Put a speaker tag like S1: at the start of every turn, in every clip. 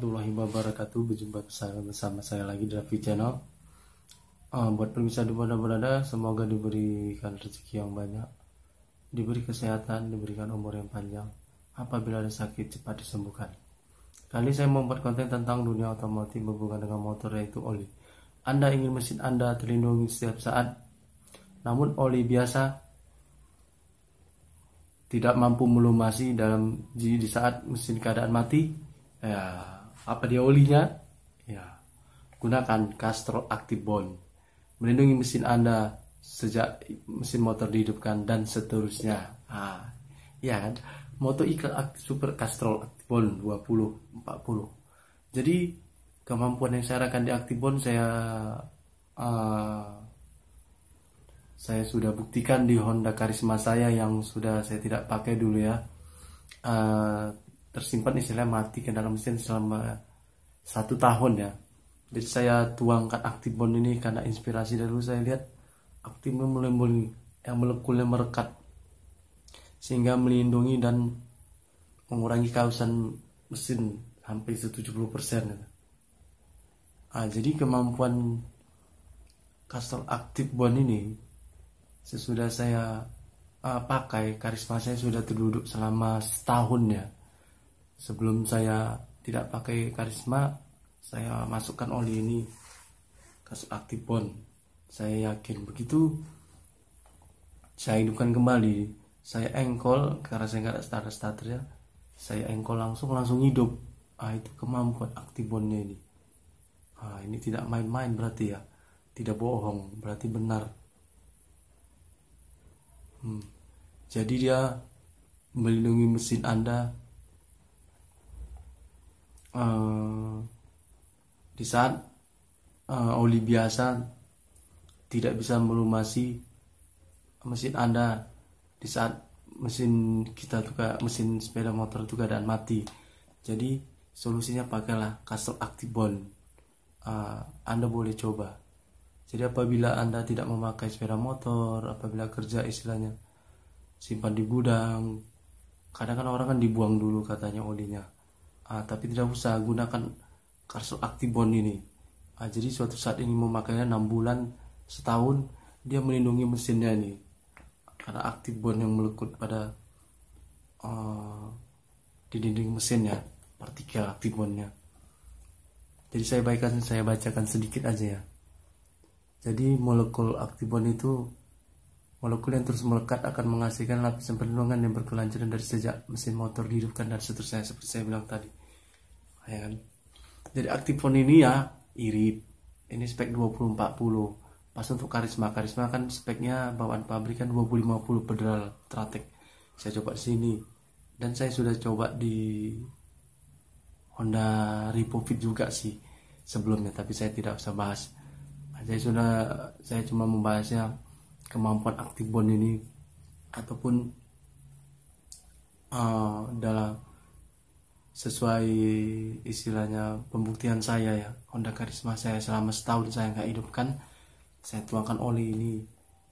S1: warahmatullahi wabarakatuh Berjumpa bersama saya lagi di Rafi Channel uh, Buat pemirsa di mana berada Semoga diberikan rezeki yang banyak Diberi kesehatan Diberikan umur yang panjang Apabila ada sakit cepat disembuhkan Kali saya membuat konten tentang dunia otomotif Berhubungan dengan motor yaitu oli Anda ingin mesin Anda terlindungi setiap saat Namun oli biasa tidak mampu melumasi dalam di saat mesin keadaan mati ya apa dia olinya? Ya, gunakan Castrol Active Bond. Melindungi mesin Anda sejak mesin motor dihidupkan dan seterusnya. Ah, ya kan? Moto Super Castrol Bond 20 40. Jadi kemampuan yang saya akan di Bond saya uh, saya sudah buktikan di Honda Karisma saya yang sudah saya tidak pakai dulu ya. Uh, tersimpan istilah mati ke dalam mesin selama satu tahun ya jadi saya tuangkan aktibon ini karena inspirasi dari dulu saya lihat aktibon mulai yang melekulnya merekat sehingga melindungi dan mengurangi kausan mesin sampai 70% gitu. Nah, jadi kemampuan kastel aktif bond ini sesudah saya uh, pakai karisma saya sudah terduduk selama setahun ya sebelum saya tidak pakai karisma saya masukkan oli ini ke bond saya yakin begitu saya hidupkan kembali saya engkol karena saya nggak starter starter ya saya engkol langsung langsung hidup ah itu kemampuan aktibonnya ini ah ini tidak main-main berarti ya tidak bohong berarti benar hmm. jadi dia melindungi mesin anda uh, di saat uh, oli biasa tidak bisa melumasi mesin Anda di saat mesin kita juga mesin sepeda motor juga dan mati. Jadi solusinya pakailah Castle Bond Uh, anda boleh coba. Jadi apabila Anda tidak memakai sepeda motor, apabila kerja istilahnya simpan di gudang. Kadang kan orang kan dibuang dulu katanya olinya uh, tapi tidak usah gunakan karsul aktibon ini uh, jadi suatu saat ini memakainya enam bulan setahun dia melindungi mesinnya ini karena aktibon yang melekut pada uh, di dinding mesinnya partikel aktibonnya jadi saya baikkan saya bacakan sedikit aja ya jadi molekul aktibon itu molekul yang terus melekat akan menghasilkan lapisan perlindungan yang berkelanjutan dari sejak mesin motor dihidupkan dan seterusnya seperti saya bilang tadi ya kan jadi aktifon ini ya irit ini spek 2040 pas untuk karisma karisma kan speknya bawaan pabrikan 250 2050 pedal tratek. saya coba di sini dan saya sudah coba di Honda Reprofit juga sih sebelumnya tapi saya tidak usah bahas saya sudah saya cuma membahasnya kemampuan aktif bond ini ataupun uh, dalam sesuai istilahnya pembuktian saya ya Honda Karisma saya selama setahun saya nggak hidupkan saya tuangkan oli ini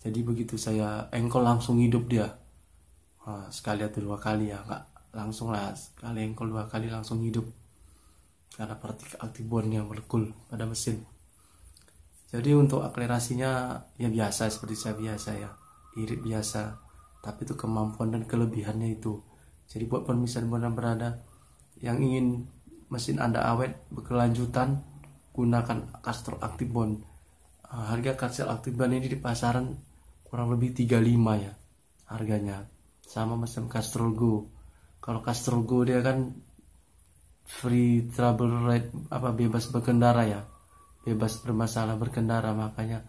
S1: jadi begitu saya engkol langsung hidup dia nah, sekali atau dua kali ya nggak langsung lah sekali engkol dua kali langsung hidup karena partikel aktibon yang berkul pada mesin jadi untuk akselerasinya ya biasa seperti saya biasa ya irit biasa tapi itu kemampuan dan kelebihannya itu jadi buat pemirsa di mana berada yang ingin mesin Anda awet berkelanjutan gunakan Castrol Active Bond. Eh, harga Castrol Bond ini di pasaran kurang lebih 35 ya harganya sama mesin Castrol Go kalau Castrol Go dia kan free travel rate apa bebas berkendara ya bebas bermasalah berkendara makanya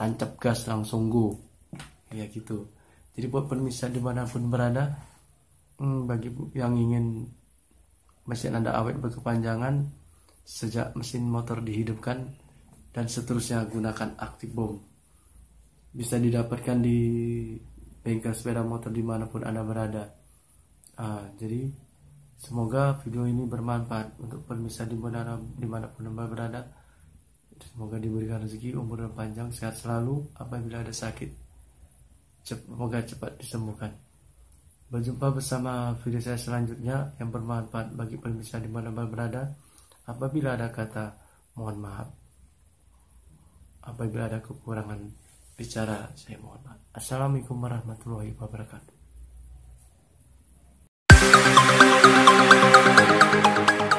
S1: tancap gas langsung go ya gitu jadi buat pemirsa dimanapun berada hmm, bagi yang ingin mesin Anda awet berkepanjangan sejak mesin motor dihidupkan dan seterusnya gunakan aktif bom. Bisa didapatkan di bengkel sepeda motor dimanapun Anda berada. Ah, jadi semoga video ini bermanfaat untuk pemirsa di mana dimanapun Anda berada. Semoga diberikan rezeki, umur yang panjang, sehat selalu, apabila ada sakit. Semoga cepat disembuhkan. Berjumpa bersama video saya selanjutnya yang bermanfaat bagi pemirsa di mana mana berada. Apabila ada kata mohon maaf. Apabila ada kekurangan bicara saya mohon maaf. Assalamualaikum warahmatullahi wabarakatuh.